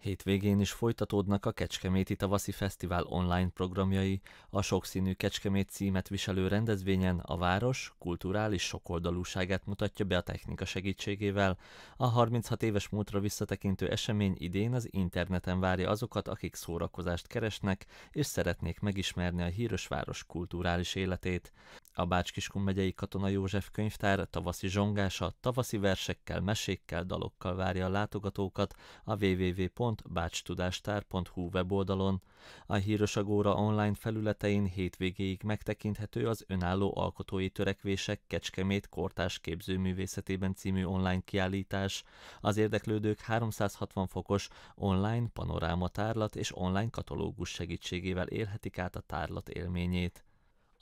Hétvégén is folytatódnak a Kecskeméti Tavaszi Fesztivál online programjai. A sokszínű Kecskemét címet viselő rendezvényen a város kulturális sokoldalúságát mutatja be a technika segítségével. A 36 éves múltra visszatekintő esemény idén az interneten várja azokat, akik szórakozást keresnek és szeretnék megismerni a híres város kulturális életét a bácskiskun megyei Katona József könyvtár tavaszi zsongása, tavaszi versekkel, mesékkel, dalokkal várja a látogatókat a www.bácstudástár.hu weboldalon. A Híros Agóra online felületein hétvégéig megtekinthető az önálló alkotói törekvések Kecskemét Kortás képzőművészetében című online kiállítás. Az érdeklődők 360 fokos online panorámatárlat és online katalógus segítségével élhetik át a tárlat élményét.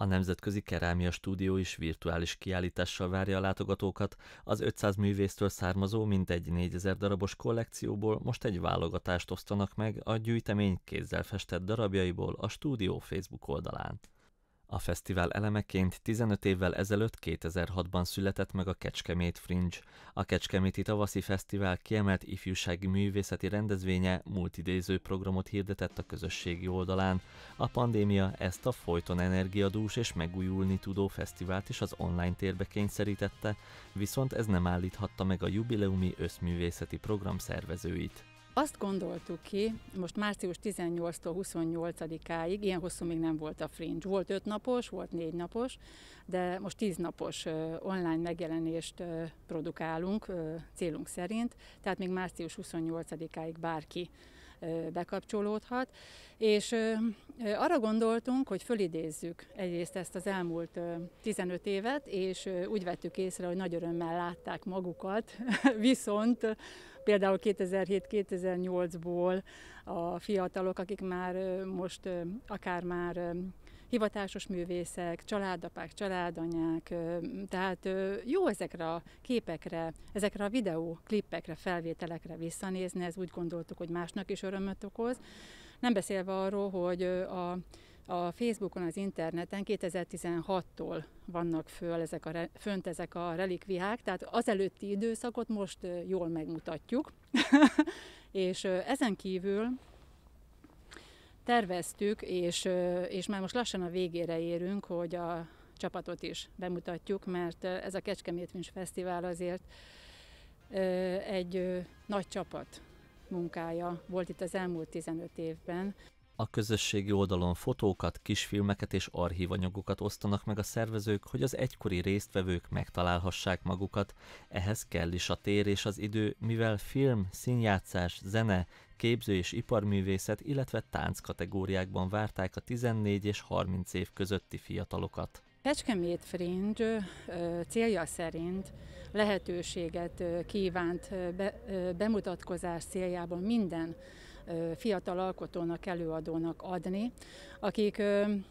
A Nemzetközi Kerámia Stúdió is virtuális kiállítással várja a látogatókat. Az 500 művésztől származó mintegy 4000 darabos kollekcióból most egy válogatást osztanak meg a gyűjtemény kézzel festett darabjaiból a stúdió Facebook oldalán. A fesztivál elemeként 15 évvel ezelőtt 2006-ban született meg a Kecskemét Fringe. A Kecskeméti Tavaszi Fesztivál kiemelt ifjúsági művészeti rendezvénye multidéző programot hirdetett a közösségi oldalán. A pandémia ezt a folyton energiadús és megújulni tudó fesztivált is az online térbe kényszerítette, viszont ez nem állíthatta meg a jubileumi összművészeti program szervezőit. Azt gondoltuk ki, most március 18-tól 28-áig, ilyen hosszú még nem volt a Fringe. Volt öt napos, volt négy napos, de most tíz napos online megjelenést produkálunk célunk szerint, tehát még március 28-áig bárki bekapcsolódhat. És arra gondoltunk, hogy fölidézzük egyrészt ezt az elmúlt 15 évet, és úgy vettük észre, hogy nagy örömmel látták magukat, viszont például 2007-2008-ból a fiatalok, akik már most akár már hivatásos művészek, családapák, családanyák, tehát jó ezekre a képekre, ezekre a videóklippekre, felvételekre visszanézni, ez úgy gondoltuk, hogy másnak is örömöt okoz. Nem beszélve arról, hogy a, a Facebookon, az interneten 2016-tól vannak föl ezek a, fönt ezek a relikviák, tehát az előtti időszakot most jól megmutatjuk. És ezen kívül terveztük, és, és már most lassan a végére érünk, hogy a csapatot is bemutatjuk, mert ez a Kecskemét Vincs Fesztivál azért egy nagy csapat munkája volt itt az elmúlt 15 évben. A közösségi oldalon fotókat, kisfilmeket és archívanyagokat osztanak meg a szervezők, hogy az egykori résztvevők megtalálhassák magukat. Ehhez kell is a tér és az idő, mivel film, színjátszás, zene, képző és iparművészet, illetve tánc kategóriákban várták a 14 és 30 év közötti fiatalokat. Kecskemét Fringe célja szerint lehetőséget kívánt be, bemutatkozás céljából minden fiatal alkotónak, előadónak adni, akik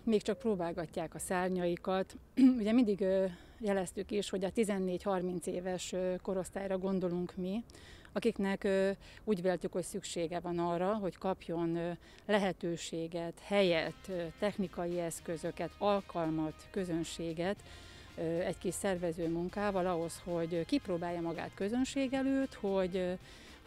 még csak próbálgatják a szárnyaikat. Ugye mindig jeleztük is, hogy a 14-30 éves korosztályra gondolunk mi, akiknek úgy véltük, hogy szüksége van arra, hogy kapjon lehetőséget, helyet, technikai eszközöket, alkalmat, közönséget, egy kis szervező munkával ahhoz, hogy kipróbálja magát közönség előtt, hogy,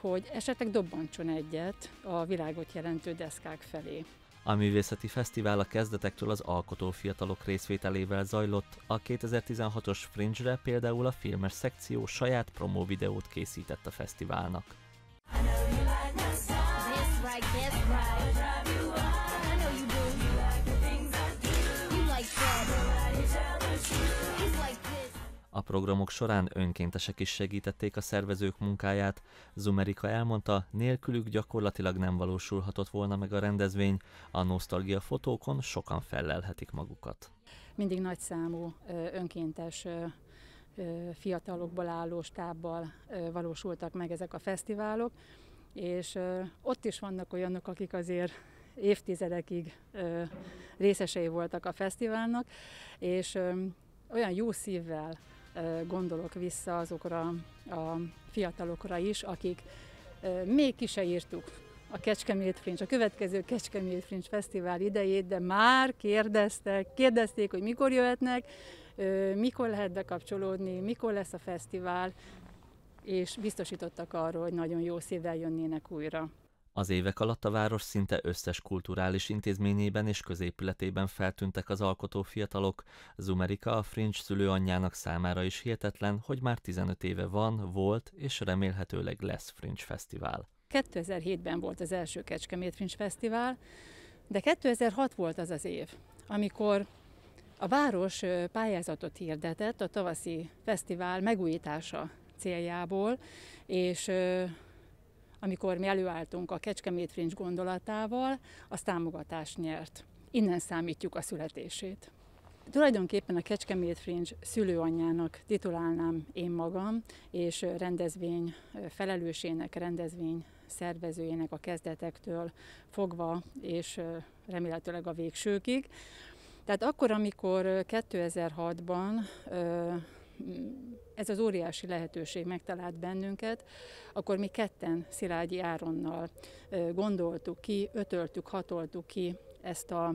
hogy esetleg dobbantson egyet a világot jelentő deszkák felé. A művészeti fesztivál a kezdetektől az alkotó fiatalok részvételével zajlott, a 2016-os Fringe-re például a filmes szekció saját promóvideót készített a fesztiválnak. programok során önkéntesek is segítették a szervezők munkáját. Zumerika elmondta, nélkülük gyakorlatilag nem valósulhatott volna meg a rendezvény, a nosztalgia fotókon sokan fellelhetik magukat. Mindig nagy számú önkéntes fiatalokból álló stábbal valósultak meg ezek a fesztiválok, és ott is vannak olyanok, akik azért évtizedekig részesei voltak a fesztiválnak, és olyan jó szívvel gondolok vissza azokra a fiatalokra is, akik még ki se írtuk a Kecskemét Frincs, a következő Kecskemét Frincs Fesztivál idejét, de már kérdeztek, kérdezték, hogy mikor jöhetnek, mikor lehet bekapcsolódni, mikor lesz a fesztivál, és biztosítottak arról, hogy nagyon jó szívvel jönnének újra. Az évek alatt a város szinte összes kulturális intézményében és középületében feltűntek az alkotó fiatalok, Zumerika a Fringe szülőanyjának számára is hihetetlen, hogy már 15 éve van, volt és remélhetőleg lesz Fringe Fesztivál. 2007-ben volt az első Kecskemét Fringe Fesztivál, de 2006 volt az az év, amikor a város pályázatot hirdetett a tavaszi fesztivál megújítása céljából, és amikor mi előálltunk a Kecskemét Fringe gondolatával, az támogatást nyert. Innen számítjuk a születését. Tulajdonképpen a Kecskemét Fringe szülőanyjának titulálnám én magam, és rendezvény felelősének, rendezvény szervezőjének a kezdetektől fogva, és remélhetőleg a végsőkig. Tehát akkor, amikor 2006-ban ez az óriási lehetőség megtalált bennünket, akkor mi ketten Szilágyi Áronnal gondoltuk ki, ötöltük, hatoltuk ki ezt a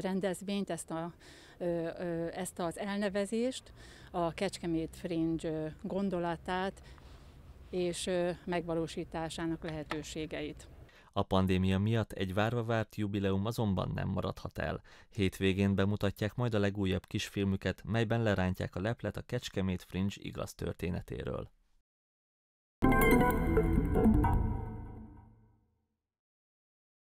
rendezvényt, ezt, a, ezt az elnevezést, a Kecskemét Fringe gondolatát és megvalósításának lehetőségeit. A pandémia miatt egy várva várt jubileum azonban nem maradhat el. Hétvégén bemutatják majd a legújabb kisfilmüket, melyben lerántják a leplet a Kecskemét Fringe igaz történetéről.